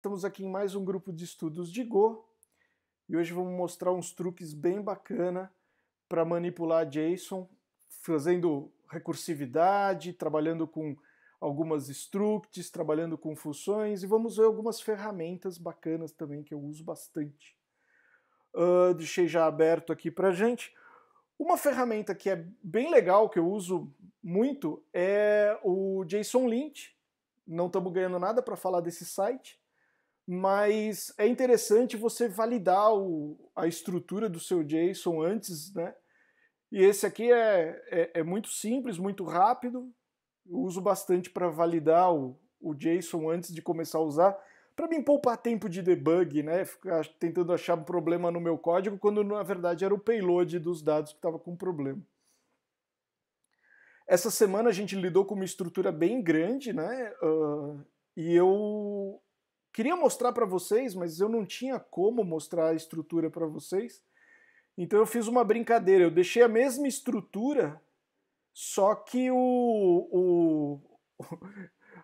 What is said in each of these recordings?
Estamos aqui em mais um grupo de estudos de Go e hoje vamos mostrar uns truques bem bacana para manipular JSON, fazendo recursividade, trabalhando com algumas structs, trabalhando com funções e vamos ver algumas ferramentas bacanas também que eu uso bastante. Uh, deixei já aberto aqui para gente. Uma ferramenta que é bem legal, que eu uso muito, é o JSON Lint. Não estamos ganhando nada para falar desse site, mas é interessante você validar o, a estrutura do seu JSON antes, né? E esse aqui é, é, é muito simples, muito rápido. Eu uso bastante para validar o, o JSON antes de começar a usar, para me poupar tempo de debug, né? Ficar tentando achar um problema no meu código, quando na verdade era o payload dos dados que estava com problema. Essa semana a gente lidou com uma estrutura bem grande, né? Uh, e eu queria mostrar para vocês, mas eu não tinha como mostrar a estrutura para vocês. Então eu fiz uma brincadeira, eu deixei a mesma estrutura, só que o, o,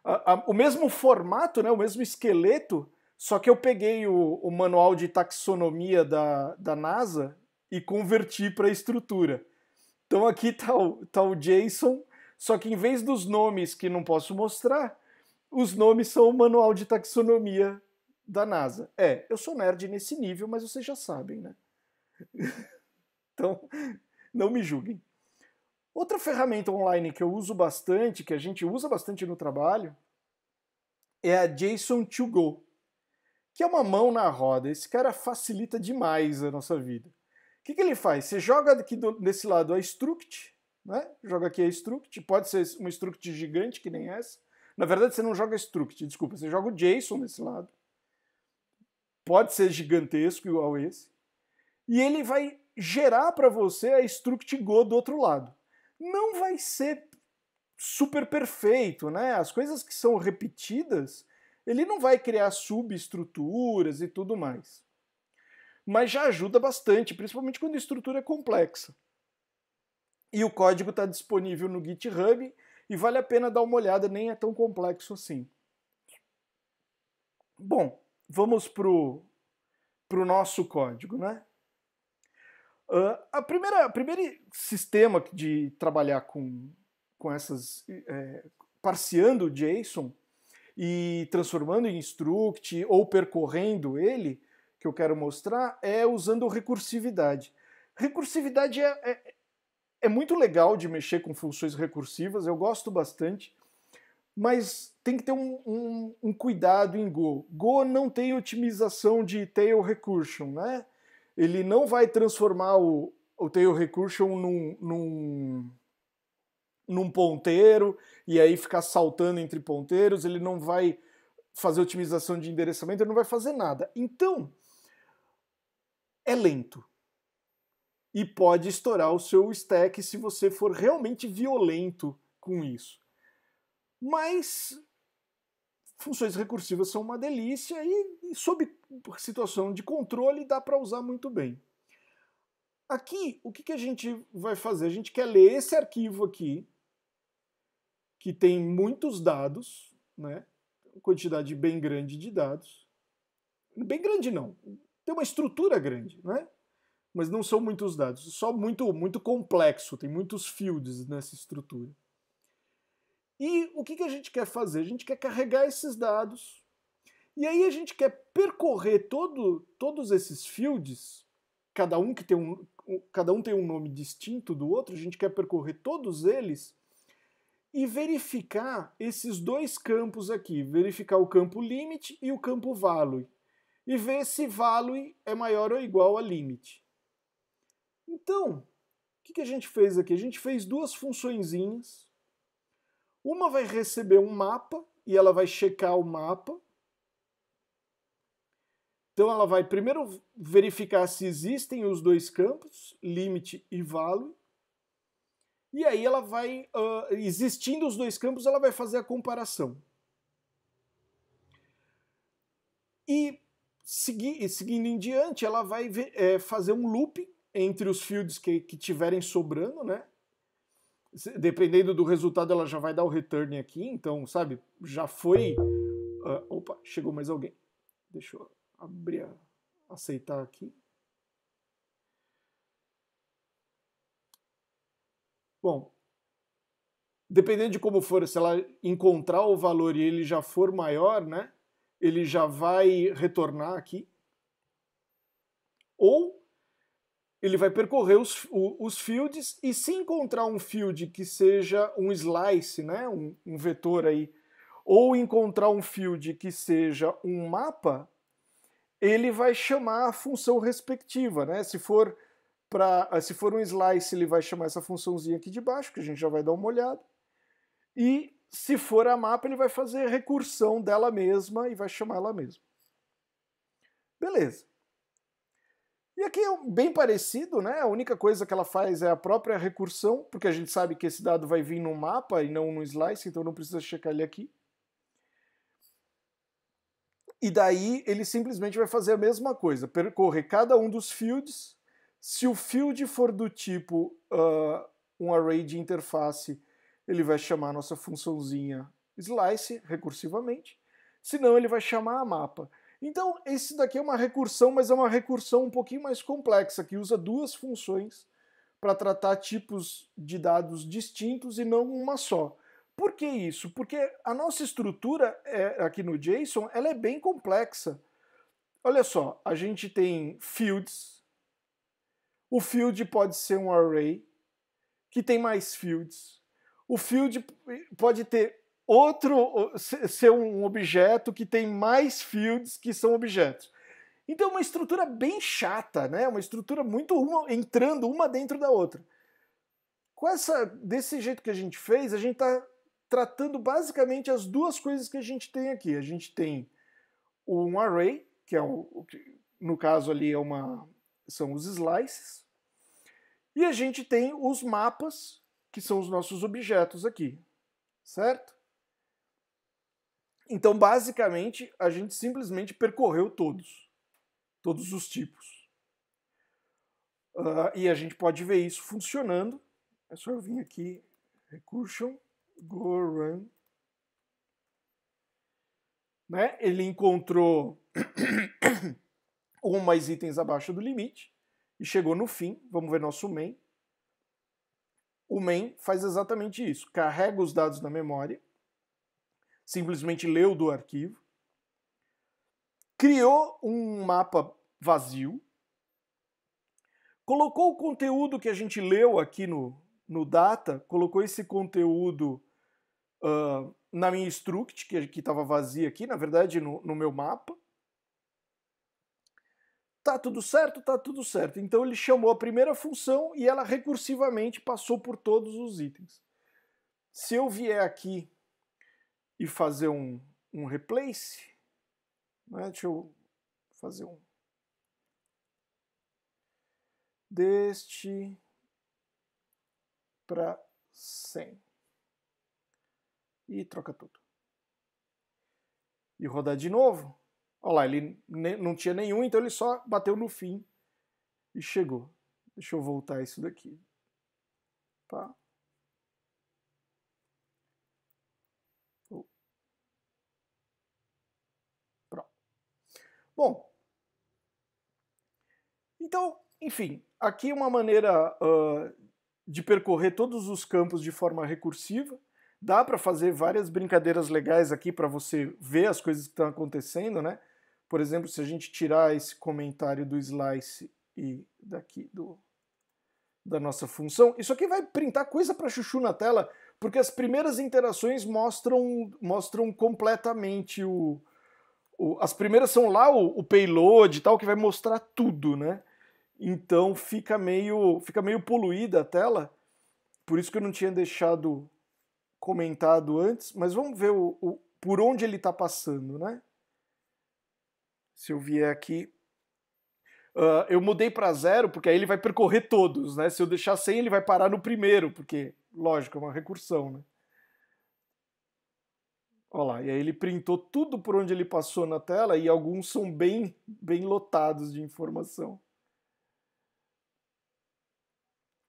a, a, o mesmo formato, né, o mesmo esqueleto, só que eu peguei o, o manual de taxonomia da, da NASA e converti para estrutura. Então aqui está o, tá o JSON, só que em vez dos nomes que não posso mostrar, os nomes são o manual de taxonomia da NASA. É, eu sou nerd nesse nível, mas vocês já sabem, né? então, não me julguem. Outra ferramenta online que eu uso bastante, que a gente usa bastante no trabalho, é a JSON2Go, que é uma mão na roda. Esse cara facilita demais a nossa vida. O que, que ele faz? Você joga aqui do, desse lado a struct, né? joga aqui a struct, pode ser uma struct gigante que nem essa, na verdade, você não joga struct, desculpa, você joga o JSON desse lado. Pode ser gigantesco igual esse. E ele vai gerar para você a struct Go do outro lado. Não vai ser super perfeito, né? As coisas que são repetidas, ele não vai criar subestruturas e tudo mais. Mas já ajuda bastante, principalmente quando a estrutura é complexa. E o código está disponível no GitHub e vale a pena dar uma olhada, nem é tão complexo assim. Bom, vamos para o nosso código, né? Uh, a primeira, o primeiro sistema de trabalhar com, com essas, é, parciando o JSON e transformando em struct ou percorrendo ele, que eu quero mostrar, é usando recursividade. Recursividade é, é é muito legal de mexer com funções recursivas, eu gosto bastante, mas tem que ter um, um, um cuidado em Go. Go não tem otimização de tail recursion, né? Ele não vai transformar o, o tail recursion num, num, num ponteiro e aí ficar saltando entre ponteiros, ele não vai fazer otimização de endereçamento, ele não vai fazer nada. Então, é lento e pode estourar o seu stack se você for realmente violento com isso. Mas funções recursivas são uma delícia e, e sob situação de controle dá para usar muito bem. Aqui, o que, que a gente vai fazer? A gente quer ler esse arquivo aqui, que tem muitos dados, né? quantidade bem grande de dados. Bem grande não, tem uma estrutura grande, né? mas não são muitos dados, só muito, muito complexo, tem muitos fields nessa estrutura. E o que, que a gente quer fazer? A gente quer carregar esses dados, e aí a gente quer percorrer todo, todos esses fields, cada um que tem um, cada um tem um nome distinto do outro, a gente quer percorrer todos eles e verificar esses dois campos aqui, verificar o campo limite e o campo value, e ver se value é maior ou igual a limite. Então, o que, que a gente fez aqui? A gente fez duas funçõezinhas. Uma vai receber um mapa e ela vai checar o mapa. Então ela vai primeiro verificar se existem os dois campos, limite e value. E aí ela vai, uh, existindo os dois campos, ela vai fazer a comparação. E segui, seguindo em diante, ela vai é, fazer um loop entre os fields que, que tiverem sobrando, né? Dependendo do resultado, ela já vai dar o return aqui. Então, sabe, já foi. Uh, opa, chegou mais alguém. Deixa eu abrir, a, aceitar aqui. Bom, dependendo de como for, se ela encontrar o valor e ele já for maior, né? Ele já vai retornar aqui. Ou ele vai percorrer os, os fields e se encontrar um field que seja um slice, né, um, um vetor aí, ou encontrar um field que seja um mapa, ele vai chamar a função respectiva, né? Se for para se for um slice, ele vai chamar essa funçãozinha aqui de baixo, que a gente já vai dar uma olhada. E se for a mapa, ele vai fazer recursão dela mesma e vai chamar ela mesma. Beleza. E aqui é bem parecido, né? A única coisa que ela faz é a própria recursão, porque a gente sabe que esse dado vai vir no mapa e não no slice, então não precisa checar ele aqui. E daí ele simplesmente vai fazer a mesma coisa, percorrer cada um dos fields. Se o field for do tipo uh, um array de interface, ele vai chamar a nossa funçãozinha slice recursivamente. Se não, ele vai chamar a mapa. Então, esse daqui é uma recursão, mas é uma recursão um pouquinho mais complexa, que usa duas funções para tratar tipos de dados distintos e não uma só. Por que isso? Porque a nossa estrutura é, aqui no JSON ela é bem complexa. Olha só, a gente tem fields. O field pode ser um array que tem mais fields. O field pode ter outro ser um objeto que tem mais fields que são objetos. Então uma estrutura bem chata, né? Uma estrutura muito uma, entrando uma dentro da outra. Com essa desse jeito que a gente fez, a gente está tratando basicamente as duas coisas que a gente tem aqui. A gente tem um array, que é o, que no caso ali é uma são os slices, e a gente tem os mapas, que são os nossos objetos aqui, certo? Então, basicamente, a gente simplesmente percorreu todos, todos os tipos. Uh, e a gente pode ver isso funcionando. É só eu vir aqui, recursion, go run. Né? Ele encontrou um mais itens abaixo do limite e chegou no fim. Vamos ver nosso main. O main faz exatamente isso: carrega os dados na memória simplesmente leu do arquivo, criou um mapa vazio, colocou o conteúdo que a gente leu aqui no, no data, colocou esse conteúdo uh, na minha struct, que estava vazia aqui, na verdade, no, no meu mapa. Tá tudo certo? Tá tudo certo. Então ele chamou a primeira função e ela recursivamente passou por todos os itens. Se eu vier aqui e fazer um, um replace. Né? Deixa eu fazer um deste para 100 e troca tudo. E rodar de novo. Olha lá, ele não tinha nenhum, então ele só bateu no fim e chegou. Deixa eu voltar isso daqui. Tá. Bom, então, enfim, aqui uma maneira uh, de percorrer todos os campos de forma recursiva. Dá para fazer várias brincadeiras legais aqui para você ver as coisas que estão acontecendo, né? Por exemplo, se a gente tirar esse comentário do slice e daqui do, da nossa função, isso aqui vai printar coisa para chuchu na tela, porque as primeiras interações mostram, mostram completamente o, o, as primeiras são lá o, o payload e tal, que vai mostrar tudo, né? Então fica meio, fica meio poluída a tela. Por isso que eu não tinha deixado comentado antes, mas vamos ver o, o por onde ele está passando, né? Se eu vier aqui. Uh, eu mudei para zero, porque aí ele vai percorrer todos, né? Se eu deixar sem, ele vai parar no primeiro, porque, lógico, é uma recursão, né? Olha lá, e aí ele printou tudo por onde ele passou na tela e alguns são bem, bem lotados de informação.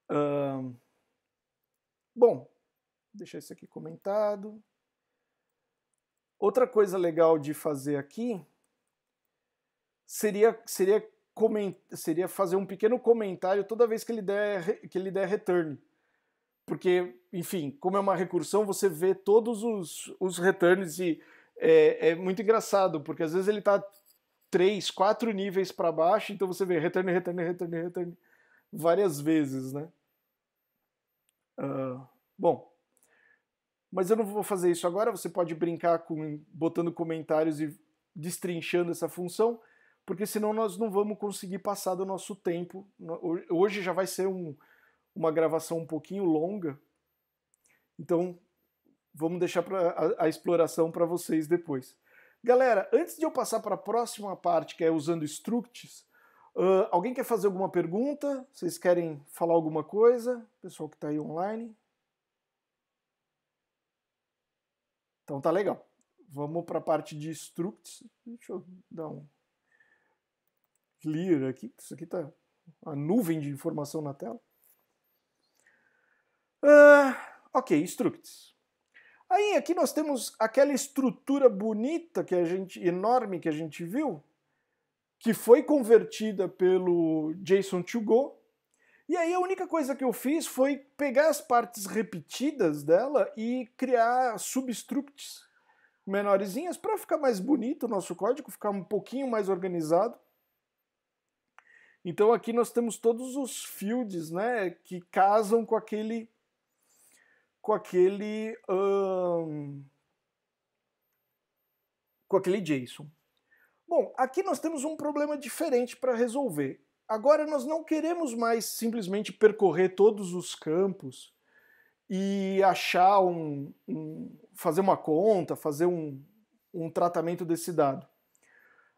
Uh, bom, deixar isso aqui comentado. Outra coisa legal de fazer aqui seria, seria, seria fazer um pequeno comentário toda vez que ele der, que ele der return porque, enfim, como é uma recursão, você vê todos os, os returns e é, é muito engraçado, porque às vezes ele está três, quatro níveis para baixo, então você vê return, return, return, return várias vezes, né? Uh, bom, mas eu não vou fazer isso agora, você pode brincar com botando comentários e destrinchando essa função, porque senão nós não vamos conseguir passar do nosso tempo. Hoje já vai ser um, uma gravação um pouquinho longa. Então, vamos deixar pra, a, a exploração para vocês depois. Galera, antes de eu passar para a próxima parte, que é usando structs, uh, alguém quer fazer alguma pergunta? Vocês querem falar alguma coisa? Pessoal que está aí online? Então tá legal. Vamos para a parte de structs. Deixa eu dar um clear aqui, isso aqui tá a nuvem de informação na tela. Uh, ok, structs. Aí aqui nós temos aquela estrutura bonita que a gente enorme que a gente viu, que foi convertida pelo JSON to go. E aí a única coisa que eu fiz foi pegar as partes repetidas dela e criar substructs menorzinhas para ficar mais bonito o nosso código, ficar um pouquinho mais organizado. Então aqui nós temos todos os fields né, que casam com aquele com aquele. com aquele JSON. Bom, aqui nós temos um problema diferente para resolver. Agora nós não queremos mais simplesmente percorrer todos os campos e achar um, um fazer uma conta, fazer um, um tratamento desse dado.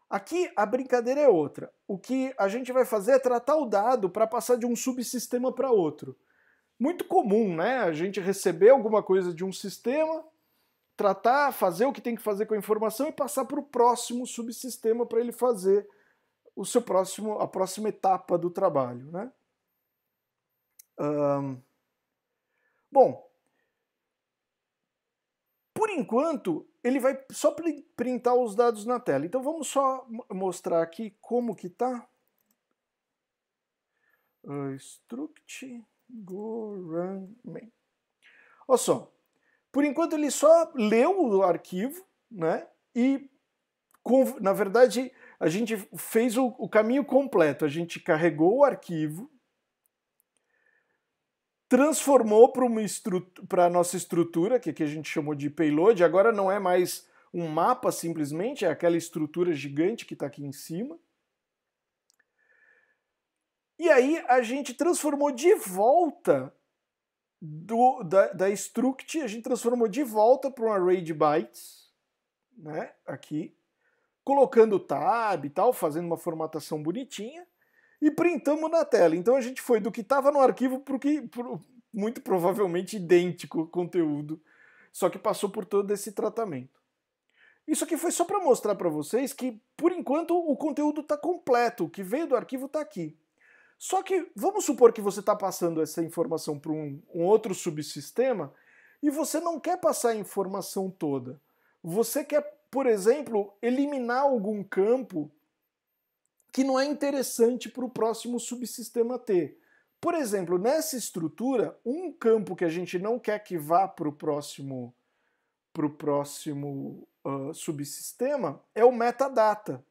Aqui a brincadeira é outra. O que a gente vai fazer é tratar o dado para passar de um subsistema para outro muito comum, né? A gente receber alguma coisa de um sistema, tratar, fazer o que tem que fazer com a informação e passar para o próximo subsistema para ele fazer o seu próximo, a próxima etapa do trabalho, né? Bom, por enquanto ele vai só printar os dados na tela. Então vamos só mostrar aqui como que tá. Uh, struct Goranman. Olha só, por enquanto ele só leu o arquivo, né? E, na verdade, a gente fez o, o caminho completo. A gente carregou o arquivo, transformou para a nossa estrutura, que aqui a gente chamou de payload, agora não é mais um mapa simplesmente, é aquela estrutura gigante que está aqui em cima. E aí a gente transformou de volta do, da, da struct, a gente transformou de volta para um array de bytes, né, aqui, colocando tab e tal, fazendo uma formatação bonitinha, e printamos na tela. Então a gente foi do que estava no arquivo para o que, pro, muito provavelmente idêntico conteúdo, só que passou por todo esse tratamento. Isso aqui foi só para mostrar para vocês que, por enquanto, o conteúdo está completo, o que veio do arquivo está aqui. Só que vamos supor que você está passando essa informação para um, um, outro subsistema e você não quer passar a informação toda. Você quer, por exemplo, eliminar algum campo que não é interessante para o próximo subsistema ter. Por exemplo, nessa estrutura, um campo que a gente não quer que vá para o próximo, pro próximo uh, subsistema é o metadata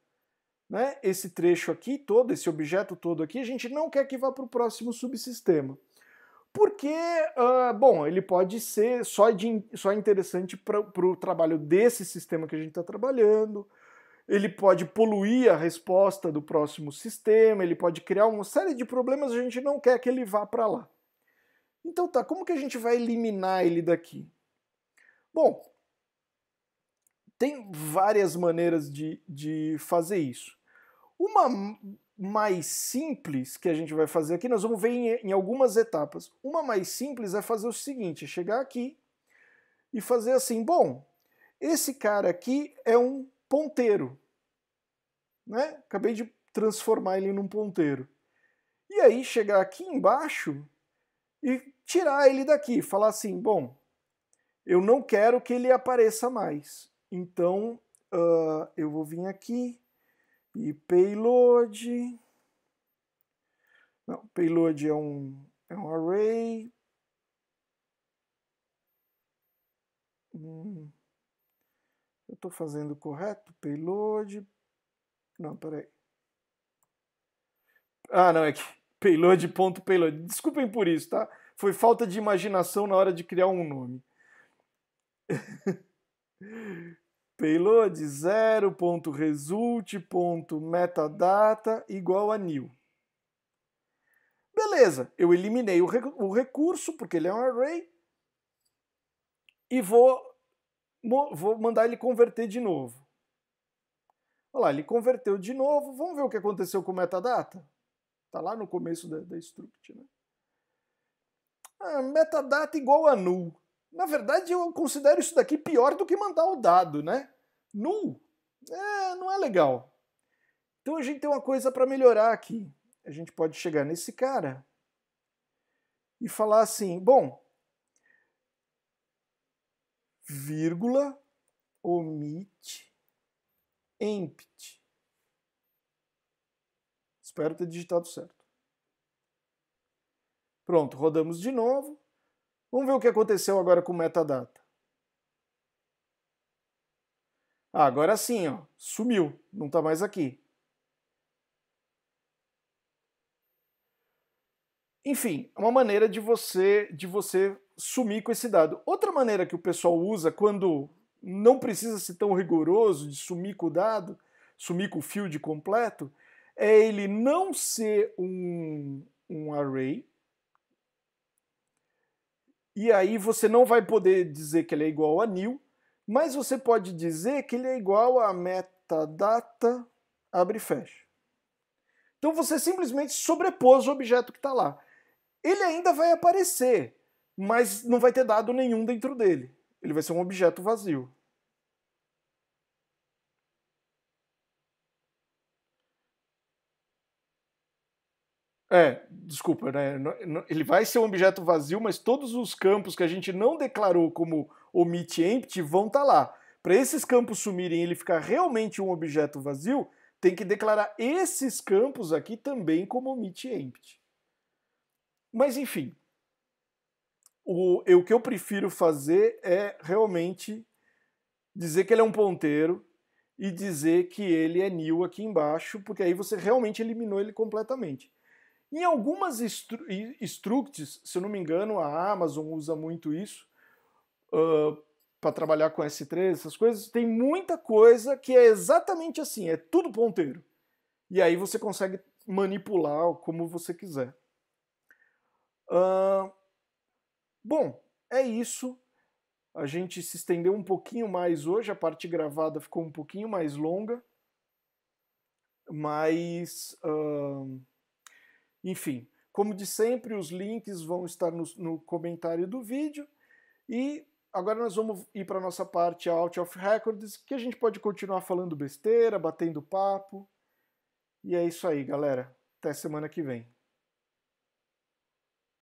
né, esse trecho aqui todo, esse objeto todo aqui, a gente não quer que vá para o próximo subsistema. Porque, uh, bom, ele pode ser só, de, só interessante para o trabalho desse sistema que a gente está trabalhando, ele pode poluir a resposta do próximo sistema, ele pode criar uma série de problemas, a gente não quer que ele vá para lá. Então tá, como que a gente vai eliminar ele daqui? Bom, tem várias maneiras de, de fazer isso. Uma mais simples que a gente vai fazer aqui, nós vamos ver em, em algumas etapas. Uma mais simples é fazer o seguinte, chegar aqui e fazer assim, bom, esse cara aqui é um ponteiro, né? Acabei de transformar ele num ponteiro. E aí chegar aqui embaixo e tirar ele daqui, falar assim, bom, eu não quero que ele apareça mais. Então uh, eu vou vir aqui, e payload. Não, payload é um, é um array. Hum, eu estou fazendo correto? Payload. Não, peraí. Ah, não, é que payload, ponto payload. Desculpem por isso, tá? Foi falta de imaginação na hora de criar um nome. payload 0.result.metadata igual a new. Beleza, eu eliminei o, rec o, recurso, porque ele é um array, e vou, vou mandar ele converter de novo. Olha lá, ele converteu de novo. Vamos ver o que aconteceu com o metadata? Está lá no começo da, da struct. Né? Ah, metadata igual a null. Na verdade, eu considero isso daqui pior do que mandar o dado, né? Nu. É, não é legal. Então a gente tem uma coisa para melhorar aqui. A gente pode chegar nesse cara e falar assim: bom, vírgula, omit, empty. Espero ter digitado certo. Pronto, rodamos de novo. Vamos ver o que aconteceu agora com o metadata. Ah, agora sim, ó, sumiu, não está mais aqui. Enfim, é uma maneira de você de você sumir com esse dado. Outra maneira que o pessoal usa quando não precisa ser tão rigoroso de sumir com o dado, sumir com o field completo, é ele não ser um, um array, e aí você não vai poder dizer que ele é igual a new, mas você pode dizer que ele é igual a metadata, abre e fecha. Então você simplesmente sobrepôs o objeto que está lá. Ele ainda vai aparecer, mas não vai ter dado nenhum dentro dele. Ele vai ser um objeto vazio. É, desculpa, né? Ele vai ser um objeto vazio, mas todos os campos que a gente não declarou como omit empty vão estar tá lá. Para esses campos sumirem e ele ficar realmente um objeto vazio, tem que declarar esses campos aqui também como omit empty. Mas enfim, o, o que eu prefiro fazer é realmente dizer que ele é um ponteiro e dizer que ele é new aqui embaixo, porque aí você realmente eliminou ele completamente. Em algumas structs, se eu não me engano, a Amazon usa muito isso uh, para trabalhar com S3, essas coisas. Tem muita coisa que é exatamente assim, é tudo ponteiro. E aí você consegue manipular como você quiser. Uh, bom, é isso. A gente se estendeu um pouquinho mais hoje, a parte gravada ficou um pouquinho mais longa, mas. Uh, enfim, como de sempre, os links vão estar no, no comentário do vídeo. E agora nós vamos ir para a nossa parte Out of Records, que a gente pode continuar falando besteira, batendo papo. E é isso aí, galera. Até semana que vem.